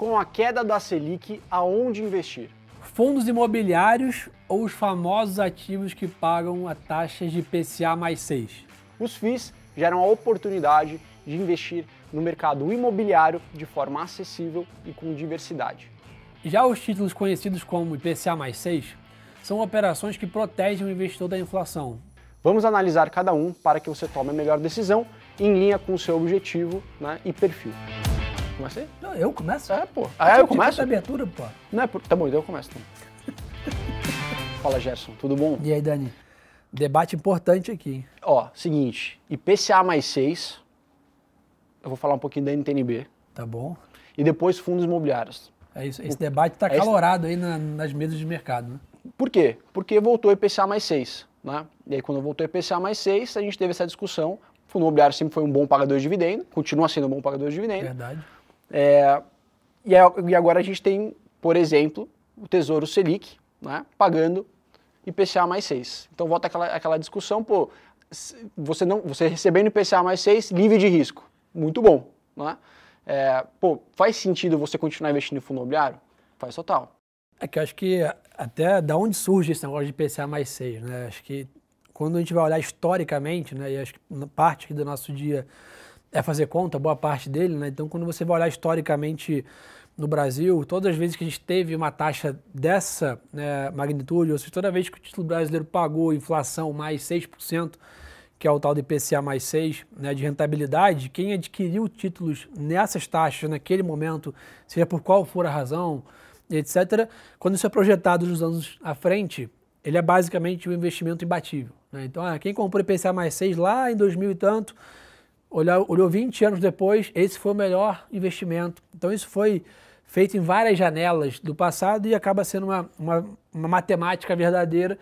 com a queda da Selic, aonde investir? Fundos imobiliários ou os famosos ativos que pagam a taxa de PCA mais 6. Os FIIs geram a oportunidade de investir no mercado imobiliário de forma acessível e com diversidade. Já os títulos conhecidos como IPCA mais 6 são operações que protegem o investidor da inflação. Vamos analisar cada um para que você tome a melhor decisão em linha com o seu objetivo né, e perfil comecei? Não, eu começo? É, pô. Ah, eu, eu começo? abertura, pô. Não, é, por... tá bom, então eu começo. Então. Fala, Gerson, tudo bom? E aí, Dani? Debate importante aqui. Ó, seguinte, IPCA mais 6, eu vou falar um pouquinho da NTNB. Tá bom. E depois fundos imobiliários. É isso, esse o... debate está é calorado esse... aí na, nas mesas de mercado, né? Por quê? Porque voltou IPCA mais 6, né? E aí quando voltou IPCA mais 6, a gente teve essa discussão, o fundo imobiliário sempre foi um bom pagador de dividendo, continua sendo um bom pagador de dividendo. Verdade. É, e, é, e agora a gente tem, por exemplo, o Tesouro Selic, né, pagando IPCA mais 6. Então volta aquela, aquela discussão, pô, você, não, você recebendo IPCA mais 6, livre de risco. Muito bom. Né? É, pô, faz sentido você continuar investindo em fundo imobiliário? Faz total. É que eu acho que até da onde surge esse negócio de IPCA mais 6, né? Acho que quando a gente vai olhar historicamente, né, e acho que parte aqui do nosso dia é fazer conta, boa parte dele, né? Então, quando você vai olhar historicamente no Brasil, todas as vezes que a gente teve uma taxa dessa né, magnitude, ou seja, toda vez que o título brasileiro pagou inflação mais 6%, que é o tal de IPCA mais 6, né, de rentabilidade, quem adquiriu títulos nessas taxas naquele momento, seja por qual for a razão, etc., quando isso é projetado nos anos à frente, ele é basicamente um investimento imbatível. Né? Então, ah, quem comprou IPCA mais 6 lá em 2000 e tanto, olhar, olhou 20 anos depois, esse foi o melhor investimento. Então isso foi feito em várias janelas do passado e acaba sendo uma, uma, uma matemática verdadeira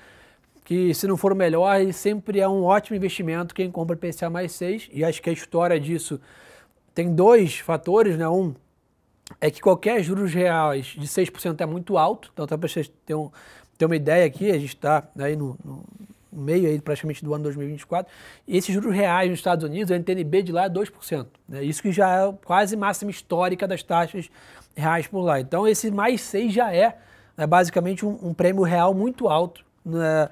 que se não for o melhor, ele sempre é um ótimo investimento quem compra PCA mais 6. E acho que a história disso tem dois fatores, né? Um é que qualquer juros reais de 6% é muito alto, então para vocês terem, um, ter uma ideia aqui, a gente está aí no, no, meio aí praticamente do ano 2024, e esses juros reais nos Estados Unidos, o NTNB de lá é 2%. Né? Isso que já é quase máxima histórica das taxas reais por lá. Então esse mais 6 já é, né, basicamente um, um prêmio real muito alto. Né?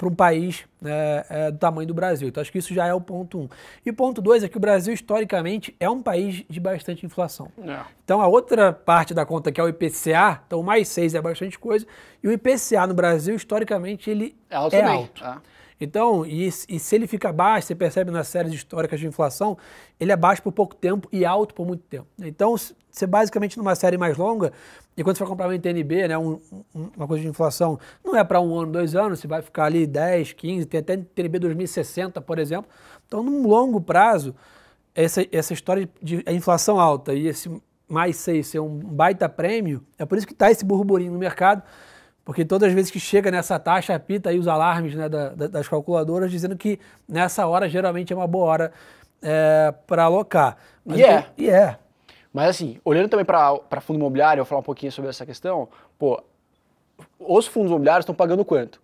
para um país é, é, do tamanho do Brasil. Então acho que isso já é o ponto um. E o ponto dois é que o Brasil, historicamente, é um país de bastante inflação. É. Então a outra parte da conta, que é o IPCA, então mais seis é bastante coisa, e o IPCA no Brasil, historicamente, ele é alto. É alto. É. Então, e, e se ele fica baixo, você percebe nas séries históricas de inflação, ele é baixo por pouco tempo e alto por muito tempo. Então, você basicamente numa série mais longa, e quando você for comprar um NTNB, né, um, um, uma coisa de inflação, não é para um ano, dois anos, você vai ficar ali 10, 15, tem até NTNB 2060, por exemplo. Então, num longo prazo, essa, essa história de, de inflação alta e esse mais 6 ser um baita prêmio, é por isso que está esse burburinho no mercado, porque todas as vezes que chega nessa taxa, apita aí os alarmes né, da, da, das calculadoras, dizendo que nessa hora geralmente é uma boa hora é, para alocar. e é. E é. Mas assim, olhando também para fundo imobiliário, eu falar um pouquinho sobre essa questão, pô, os fundos imobiliários estão pagando quanto?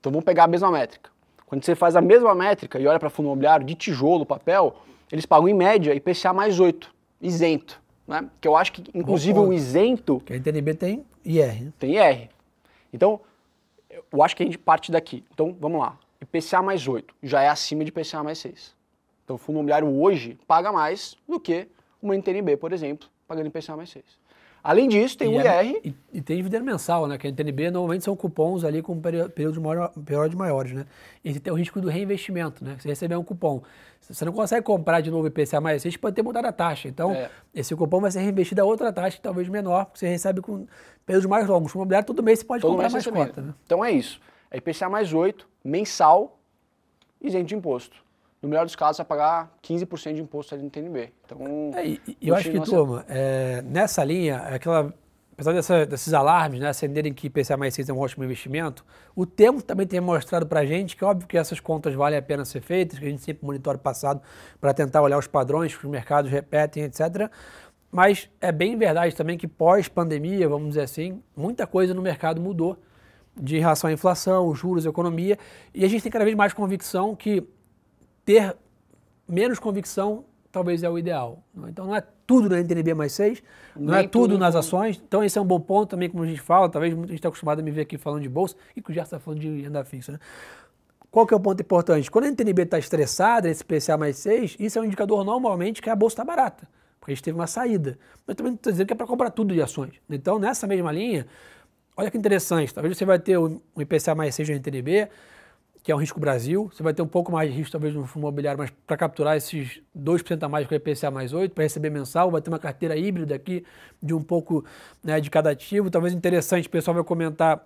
Então vamos pegar a mesma métrica. Quando você faz a mesma métrica e olha para fundo imobiliário de tijolo, papel, eles pagam em média IPCA mais 8, isento. Né? Que eu acho que, inclusive, o isento. Que a NTNB tem IR. Né? Tem IR. Então, eu acho que a gente parte daqui. Então, vamos lá. IPCA mais 8 já é acima de IPCA mais 6. Então, o fundo imobiliário hoje paga mais do que uma NTNB, por exemplo, pagando IPCA mais 6. Além disso, tem e o IR. É, e, e, tem dividendo mensal, né? Que a NTNB normalmente são cupons ali com períodos maior, período maiores, né? E tem o risco do reinvestimento, né? Você receber um cupom. Você não consegue comprar de novo IPCA mais 6, pode ter mudado a taxa. Então, é. esse cupom vai ser reinvestido a outra taxa, talvez menor, porque você recebe com períodos mais longos. No imobiliário, todo mês você pode todo comprar mais conta. Né? Então é isso. É IPCA mais 8, mensal, isento de imposto no melhor dos casos, vai pagar 15% de imposto ali no TNB. Então, é, e, eu acho que, nossa... turma, é, nessa linha, é aquela, apesar dessa, desses alarmes né, acenderem que IPCA mais 6 é um ótimo investimento, o tempo também tem mostrado para a gente que, é óbvio, que essas contas valem a pena ser feitas, que a gente sempre monitora o passado para tentar olhar os padrões que os mercados repetem, etc. Mas é bem verdade também que pós-pandemia, vamos dizer assim, muita coisa no mercado mudou de relação à inflação, juros, economia, e a gente tem cada vez mais convicção que ter menos convicção talvez é o ideal. Então não é tudo na NTNB mais 6, não é Nem é tudo, tudo, nas ações. Então esse é um bom ponto também, como a gente fala, talvez muita gente está acostumado a me ver aqui falando de bolsa e que o Gerson está falando de renda fixa. Né? Qual que é o ponto importante? Quando a NTNB está estressada, esse PCA mais 6, isso é um indicador normalmente que a bolsa está barata, porque a gente teve uma saída. Mas também não estou dizendo que é para comprar tudo de ações. Então nessa mesma linha, olha que interessante, talvez você vai ter um IPCA mais 6 na NTNB, que é o risco Brasil. Você vai ter um pouco mais de risco, talvez, no fundo imobiliário, mas para capturar esses 2% a mais com o IPCA mais 8, para receber mensal, vai ter uma carteira híbrida aqui de um pouco né, de cada ativo. Talvez interessante, o pessoal vai comentar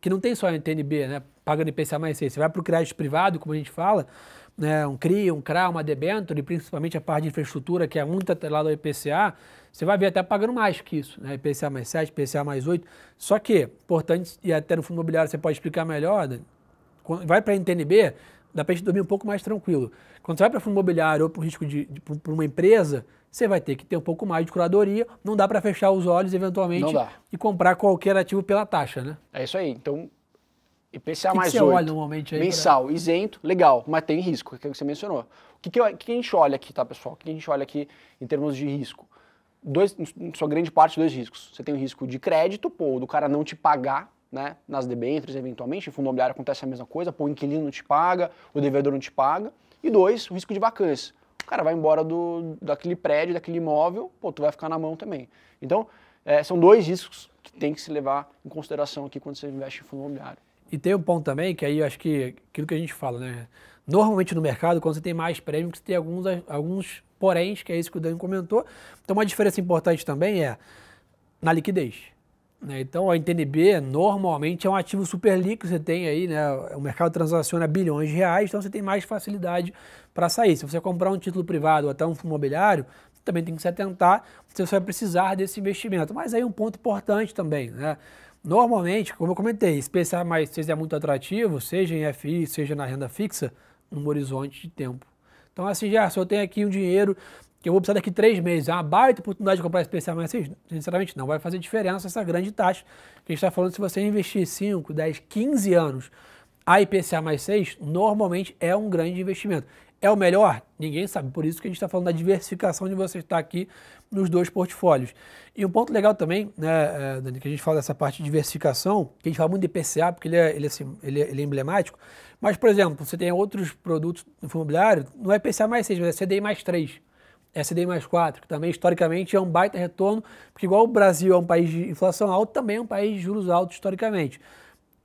que não tem só a NTNB, né? Pagando IPCA mais 6. Você vai para o crédito privado, como a gente fala, né, um CRI, um CRA, uma e principalmente a parte de infraestrutura, que é muito atrelada ao IPCA, você vai ver até pagando mais que isso, né, IPCA mais 7, IPCA mais 8. Só que, importante, e até no fundo imobiliário você pode explicar melhor, quando vai para a NTNB, dá para a gente dormir um pouco mais tranquilo. Quando você vai para fundo imobiliário ou para risco de, de para uma empresa, você vai ter que ter um pouco mais de curadoria. Não dá para fechar os olhos eventualmente e comprar qualquer ativo pela taxa, né? É isso aí. Então, IPCA mais que 8, olha normalmente aí mensal, pra... isento, legal, mas tem risco, que é o que você mencionou. O que, que, que a gente olha aqui, tá, pessoal? O que a gente olha aqui em termos de risco? Dois, em sua grande parte, dois riscos. Você tem o risco de crédito, pô, do cara não te pagar né, nas debêntures, eventualmente, em fundo imobiliário acontece a mesma coisa, pô, o inquilino não te paga, o devedor não te paga. E dois, o risco de vacância. O cara vai embora do, daquele prédio, daquele imóvel, pô, tu vai ficar na mão também. Então, é, são dois riscos que tem que se levar em consideração aqui quando você investe em fundo imobiliário. E tem um ponto também, que aí eu acho que aquilo que a gente fala, né? Normalmente no mercado, quando você tem mais prêmio, você tem alguns, alguns poréns, que é isso que o Dan comentou. Então, uma diferença importante também é na liquidez. Né? Então, a NTNB normalmente é um ativo super líquido, você tem aí, né? o mercado transaciona bilhões de reais, então você tem mais facilidade para sair. Se você comprar um título privado ou até um fundo imobiliário, também tem que se atentar, você vai precisar desse investimento. Mas aí um ponto importante também, né? Normalmente, como eu comentei, especial mais seja muito atrativo, seja em FI, seja na renda fixa, num horizonte de tempo. Então, assim, já, se eu tenho aqui um dinheiro que eu vou precisar daqui três meses, é uma baita oportunidade de comprar esse PCA, 6? sinceramente não vai fazer diferença essa grande taxa. Que a gente está falando, se você investir 5, 10, 15 anos a IPCA mais 6, normalmente é um grande investimento. É o melhor? Ninguém sabe. Por isso que a gente está falando da diversificação de você estar aqui nos dois portfólios. E um ponto legal também, né, é, Dani, que a gente fala dessa parte de diversificação, que a gente fala muito de IPCA, porque ele é, ele, é, assim, ele, é, ele é emblemático. Mas, por exemplo, você tem outros produtos no imobiliário, não é IPCA mais 6, mas é CDI mais 3. SD mais 4, que também historicamente é um baita retorno, porque igual o Brasil é um país de inflação alta, também é um país de juros altos historicamente.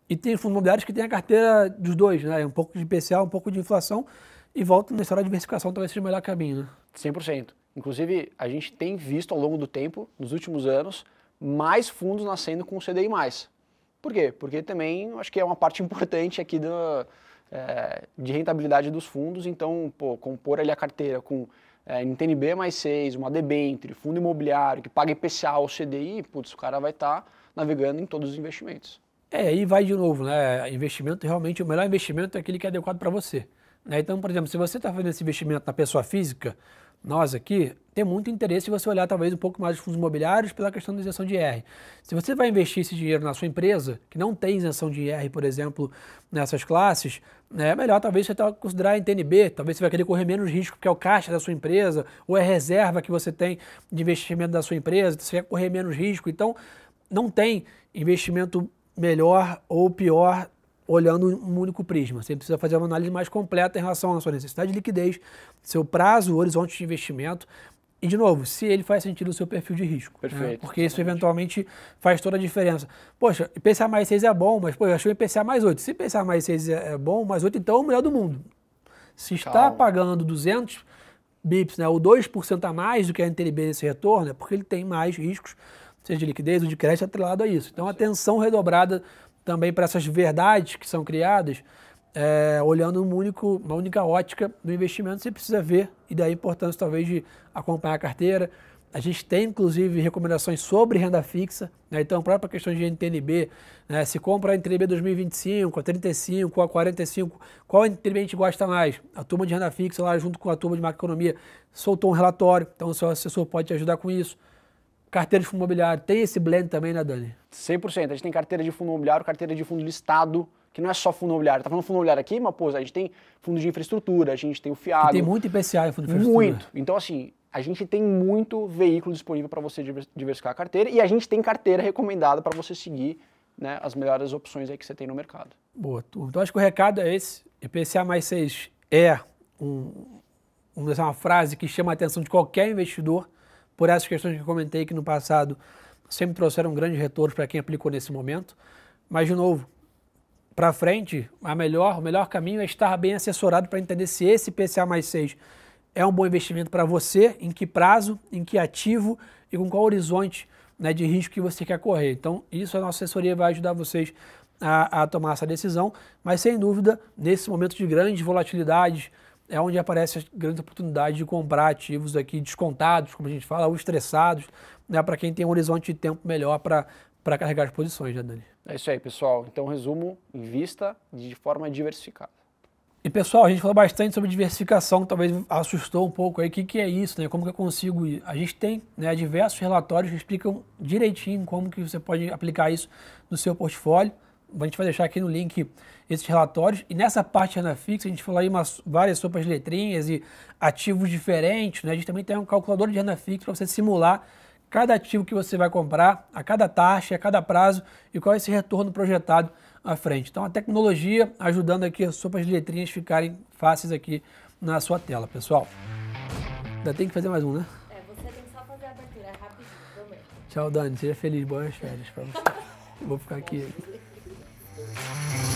E tem fundos imobiliários que tem a carteira dos dois, né? Um pouco de IPCA, um pouco de inflação, e volta na história de diversificação, talvez seja o melhor caminho, né? 100%. Inclusive, a gente tem visto ao longo do tempo, nos últimos anos, mais fundos nascendo com o CDI+. Por quê? Porque também acho que é uma parte importante aqui do, é, de rentabilidade dos fundos, então, pô, compor ali a carteira com é, NTNB mais 6, uma debênture, fundo imobiliário, que paga IPCA ou CDI, putz, o cara vai estar tá navegando em todos os investimentos. É, aí vai de novo, né? Investimento, realmente, o melhor investimento é aquele que é adequado para você. Né? Então, por exemplo, se você está fazendo esse investimento na pessoa física, nós aqui, tem muito interesse se você olhar talvez um pouco mais os fundos imobiliários pela questão da isenção de IR. Se você vai investir esse dinheiro na sua empresa, que não tem isenção de IR, por exemplo, nessas classes, né, é melhor talvez você considerar em TNB, talvez você vai querer correr menos risco, porque é o caixa da sua empresa, ou é reserva que você tem de investimento da sua empresa, você quer correr menos risco. Então, não tem investimento melhor ou pior olhando um único prisma. Você precisa fazer uma análise mais completa em relação à sua necessidade de liquidez, seu prazo, horizonte de investimento. E, de novo, se ele faz sentido no seu perfil de risco. Né? Perfeito. Né? Porque isso eventualmente faz toda a diferença. Poxa, IPCA mais 6 é bom, mas pô, eu achei o IPCA mais 8. Se IPCA mais 6 é, é bom, mais 8 então é o melhor do mundo. Se está Calma. pagando 200 bips, né, ou 2% a mais do que a NTNB nesse retorno, é porque ele tem mais riscos, seja de liquidez ou de crédito, atrelado a isso. Então, atenção redobrada também para essas verdades que são criadas, é, olhando um único, uma única ótica do investimento, você precisa ver, e daí a importância talvez de acompanhar a carteira. A gente tem, inclusive, recomendações sobre renda fixa, né? então, a própria questão de NTNB, né? se compra a NTNB 2025, a 35, a 45, qual NTNB a gente gosta mais? A turma de renda fixa, lá junto com a turma de macroeconomia, soltou um relatório, então o seu assessor pode te ajudar com isso. Carteira de fundo imobiliário, tem esse blend também, né, Dani? 100%. A gente tem carteira de fundo imobiliário, carteira de fundo listado, que não é só fundo imobiliário. Tá falando fundo imobiliário aqui, mas, pô, a gente tem fundo de infraestrutura, a gente tem o FIAGO. E tem muito IPCA em fundo de infraestrutura. Muito. Então, assim, a gente tem muito veículo disponível para você diversificar a carteira e a gente tem carteira recomendada para você seguir né, as melhores opções aí que você tem no mercado. Boa, tudo. Então acho que o recado é esse. IPCA mais 6 é um, assim, uma frase que chama a atenção de qualquer investidor por essas questões que eu comentei que no passado sempre trouxeram grandes retornos para quem aplicou nesse momento. Mas, de novo, para frente, a melhor, o melhor caminho é estar bem assessorado para entender se esse PCA mais 6 é um bom investimento para você, em que prazo, em que ativo e com qual horizonte né, de risco que você quer correr. Então, isso a nossa assessoria vai ajudar vocês a, a tomar essa decisão, mas sem dúvida, nesse momento de grandes volatilidades é onde aparece a grande oportunidade de comprar ativos aqui descontados, como a gente fala, ou estressados, né, para quem tem um horizonte de tempo melhor para carregar as posições, né, Dani? É isso aí, pessoal. Então, resumo, invista de forma diversificada. E pessoal, a gente falou bastante sobre diversificação, talvez assustou um pouco aí, o que, que é isso, né? Como que eu consigo? A gente tem né, diversos relatórios que explicam direitinho como que você pode aplicar isso no seu portfólio a gente vai deixar aqui no link esses relatórios. E nessa parte renda fixa, a gente falou aí umas, várias sopas de letrinhas e ativos diferentes. Né? A gente também tem um calculador de renda fixa para você simular cada ativo que você vai comprar, a cada taxa, a cada prazo e qual é esse retorno projetado à frente. Então a tecnologia ajudando aqui as sopas de letrinhas ficarem fáceis aqui na sua tela, pessoal. Ainda tem que fazer mais um, né? É, você tem só fazer a abertura, é rapidinho, Tchau, Dani. Seja feliz. Boas férias para você. Vou ficar aqui. Música